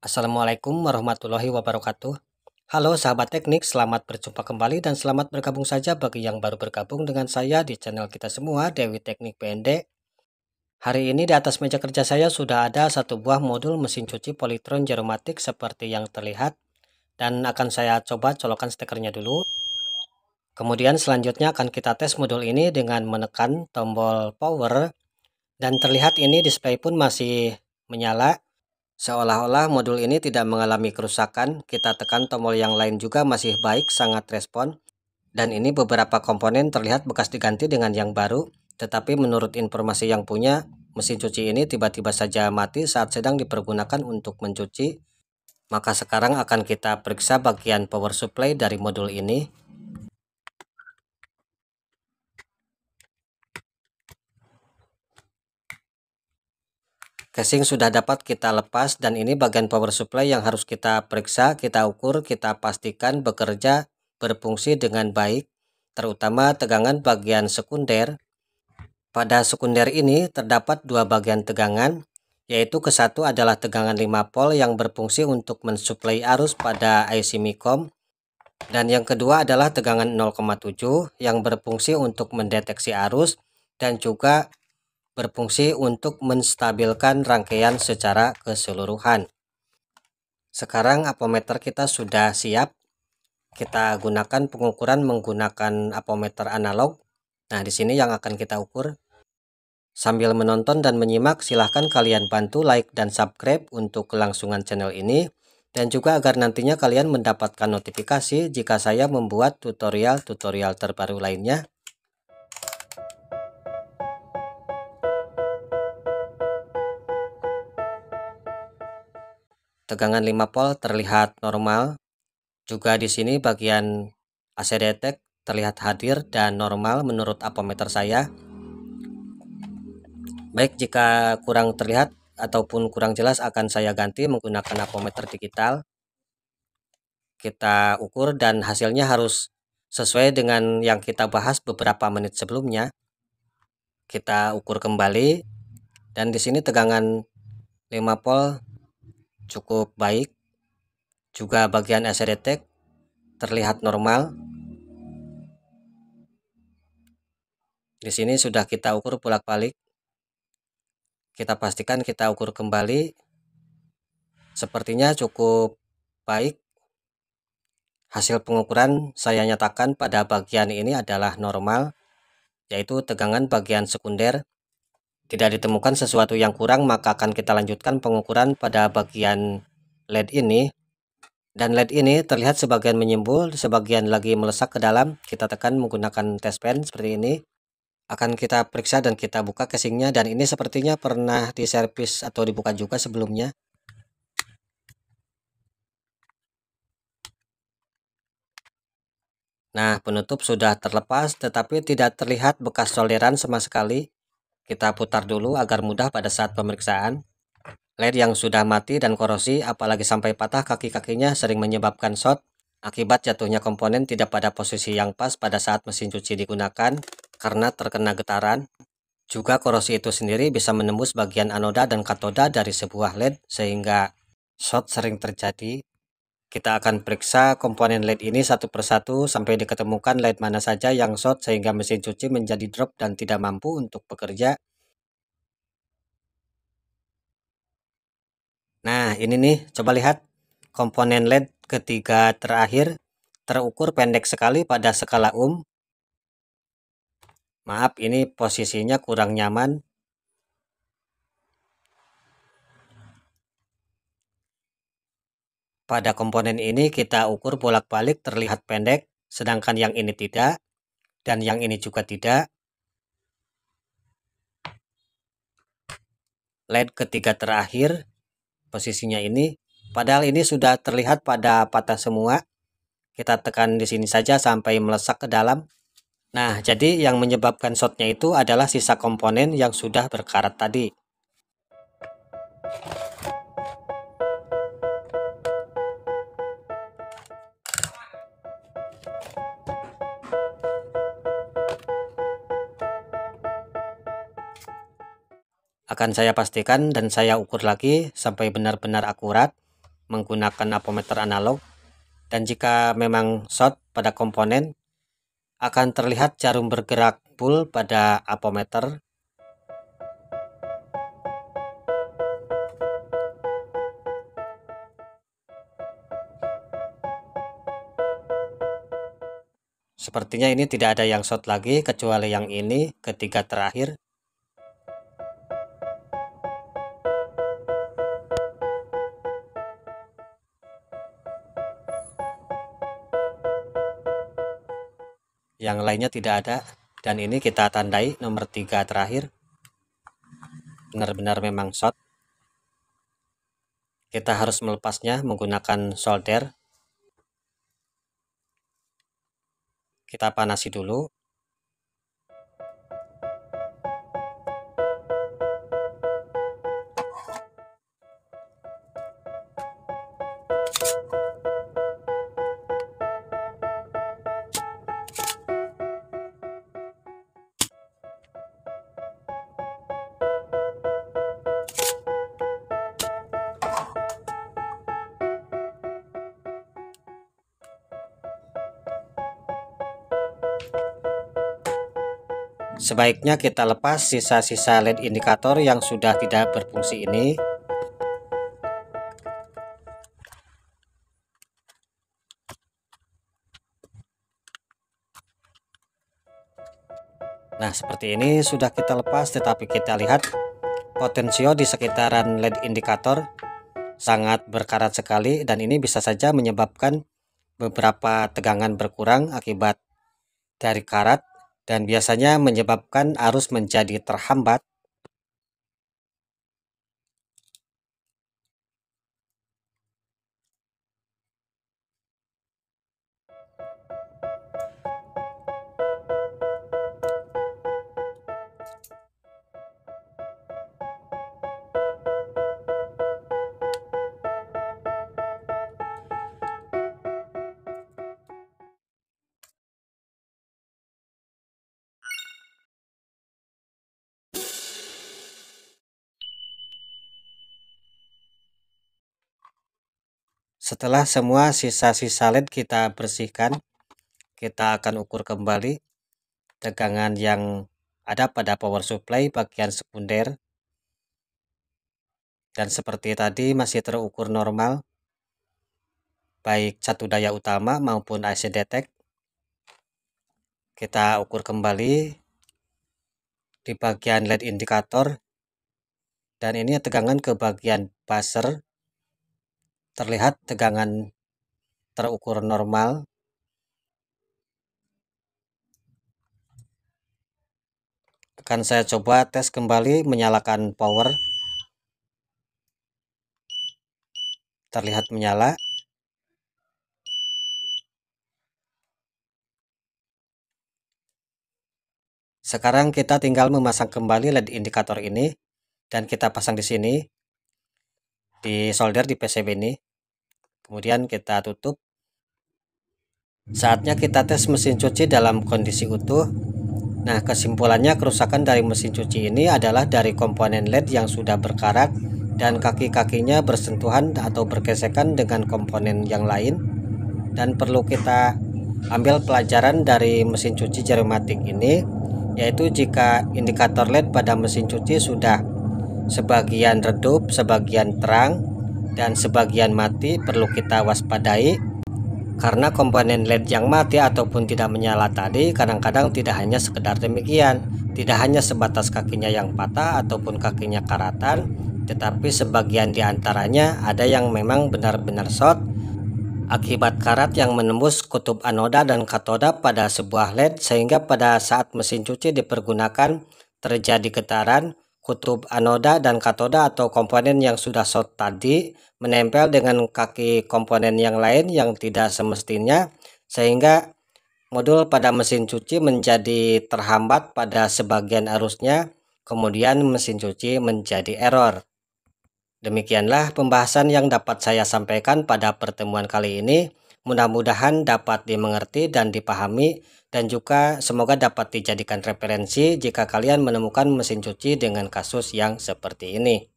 Assalamualaikum warahmatullahi wabarakatuh. Halo sahabat teknik, selamat berjumpa kembali dan selamat bergabung saja bagi yang baru bergabung dengan saya di channel kita semua Dewi Teknik PND. Hari ini di atas meja kerja saya sudah ada satu buah modul mesin cuci Polytron Jeromatic seperti yang terlihat dan akan saya coba colokan stekernya dulu. Kemudian selanjutnya akan kita tes modul ini dengan menekan tombol power dan terlihat ini display pun masih menyala Seolah-olah modul ini tidak mengalami kerusakan, kita tekan tombol yang lain juga masih baik, sangat respon. Dan ini beberapa komponen terlihat bekas diganti dengan yang baru, tetapi menurut informasi yang punya, mesin cuci ini tiba-tiba saja mati saat sedang dipergunakan untuk mencuci. Maka sekarang akan kita periksa bagian power supply dari modul ini. Casing sudah dapat kita lepas dan ini bagian power supply yang harus kita periksa, kita ukur, kita pastikan bekerja berfungsi dengan baik, terutama tegangan bagian sekunder. Pada sekunder ini terdapat dua bagian tegangan, yaitu ke satu adalah tegangan 5 volt yang berfungsi untuk mensuplai arus pada IC MICOM, dan yang kedua adalah tegangan 0,7 yang berfungsi untuk mendeteksi arus dan juga berfungsi untuk menstabilkan rangkaian secara keseluruhan. Sekarang apometer kita sudah siap. Kita gunakan pengukuran menggunakan apometer analog. Nah, di sini yang akan kita ukur. Sambil menonton dan menyimak, silahkan kalian bantu like dan subscribe untuk kelangsungan channel ini. Dan juga agar nantinya kalian mendapatkan notifikasi jika saya membuat tutorial-tutorial terbaru lainnya. tegangan 5 volt terlihat normal. Juga di sini bagian AC detect terlihat hadir dan normal menurut apometer saya. Baik, jika kurang terlihat ataupun kurang jelas akan saya ganti menggunakan apometer digital. Kita ukur dan hasilnya harus sesuai dengan yang kita bahas beberapa menit sebelumnya. Kita ukur kembali dan di sini tegangan 5 volt cukup baik. Juga bagian SRT terlihat normal. Di sini sudah kita ukur bolak-balik. Kita pastikan kita ukur kembali. Sepertinya cukup baik. Hasil pengukuran saya nyatakan pada bagian ini adalah normal, yaitu tegangan bagian sekunder tidak ditemukan sesuatu yang kurang maka akan kita lanjutkan pengukuran pada bagian LED ini dan LED ini terlihat sebagian menyembul sebagian lagi melesak ke dalam kita tekan menggunakan test pen seperti ini akan kita periksa dan kita buka casingnya dan ini sepertinya pernah diservis atau dibuka juga sebelumnya Nah, penutup sudah terlepas tetapi tidak terlihat bekas solderan sama sekali. Kita putar dulu agar mudah pada saat pemeriksaan. LED yang sudah mati dan korosi apalagi sampai patah kaki-kakinya sering menyebabkan short akibat jatuhnya komponen tidak pada posisi yang pas pada saat mesin cuci digunakan karena terkena getaran. Juga korosi itu sendiri bisa menembus bagian anoda dan katoda dari sebuah LED sehingga short sering terjadi kita akan periksa komponen LED ini satu persatu sampai diketemukan LED mana saja yang short sehingga mesin cuci menjadi drop dan tidak mampu untuk bekerja. Nah ini nih coba lihat komponen LED ketiga terakhir terukur pendek sekali pada skala ohm. Maaf ini posisinya kurang nyaman Pada komponen ini kita ukur bolak-balik terlihat pendek, sedangkan yang ini tidak, dan yang ini juga tidak. LED ketiga terakhir, posisinya ini, padahal ini sudah terlihat pada patah semua. Kita tekan di sini saja sampai melesak ke dalam. Nah, jadi yang menyebabkan shotnya itu adalah sisa komponen yang sudah berkarat tadi. akan saya pastikan dan saya ukur lagi sampai benar-benar akurat menggunakan apometer analog dan jika memang short pada komponen akan terlihat jarum bergerak full pada apometer Sepertinya ini tidak ada yang short lagi kecuali yang ini ketiga terakhir yang lainnya tidak ada dan ini kita tandai nomor tiga terakhir benar-benar memang short kita harus melepasnya menggunakan solder kita panasi dulu Sebaiknya kita lepas sisa-sisa LED indikator yang sudah tidak berfungsi ini. Nah, seperti ini sudah kita lepas tetapi kita lihat potensio di sekitaran LED indikator sangat berkarat sekali dan ini bisa saja menyebabkan beberapa tegangan berkurang akibat dari karat dan biasanya menyebabkan arus menjadi terhambat Setelah semua sisa-sisa led kita bersihkan, kita akan ukur kembali tegangan yang ada pada power supply bagian sekunder. Dan seperti tadi masih terukur normal, baik catu daya utama maupun IC detect. Kita ukur kembali di bagian LED indikator dan ini tegangan ke bagian buzzer terlihat tegangan terukur normal akan saya coba tes kembali menyalakan power terlihat menyala sekarang kita tinggal memasang kembali LED indikator ini dan kita pasang di sini di solder di PCB ini Kemudian kita tutup. Saatnya kita tes mesin cuci dalam kondisi utuh. Nah, kesimpulannya kerusakan dari mesin cuci ini adalah dari komponen LED yang sudah berkarat dan kaki-kakinya bersentuhan atau bergesekan dengan komponen yang lain dan perlu kita ambil pelajaran dari mesin cuci matik ini yaitu jika indikator LED pada mesin cuci sudah sebagian redup, sebagian terang dan sebagian mati perlu kita waspadai karena komponen LED yang mati ataupun tidak menyala tadi kadang-kadang tidak hanya sekedar demikian tidak hanya sebatas kakinya yang patah ataupun kakinya karatan tetapi sebagian diantaranya ada yang memang benar-benar short akibat karat yang menembus kutub anoda dan katoda pada sebuah LED sehingga pada saat mesin cuci dipergunakan terjadi getaran kutub anoda dan katoda atau komponen yang sudah short tadi menempel dengan kaki komponen yang lain yang tidak semestinya sehingga modul pada mesin cuci menjadi terhambat pada sebagian arusnya kemudian mesin cuci menjadi error. Demikianlah pembahasan yang dapat saya sampaikan pada pertemuan kali ini. Mudah-mudahan dapat dimengerti dan dipahami dan juga semoga dapat dijadikan referensi jika kalian menemukan mesin cuci dengan kasus yang seperti ini.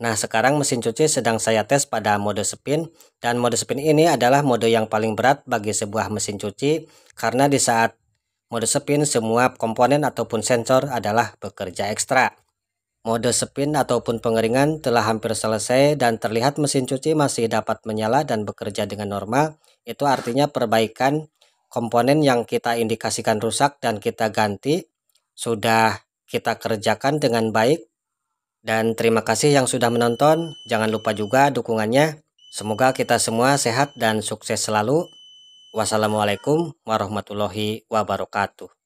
Nah sekarang mesin cuci sedang saya tes pada mode spin dan mode spin ini adalah mode yang paling berat bagi sebuah mesin cuci karena di saat mode spin semua komponen ataupun sensor adalah bekerja ekstra. Mode spin ataupun pengeringan telah hampir selesai dan terlihat mesin cuci masih dapat menyala dan bekerja dengan normal. Itu artinya perbaikan komponen yang kita indikasikan rusak dan kita ganti sudah kita kerjakan dengan baik. Dan terima kasih yang sudah menonton. Jangan lupa juga dukungannya. Semoga kita semua sehat dan sukses selalu. Wassalamualaikum warahmatullahi wabarakatuh.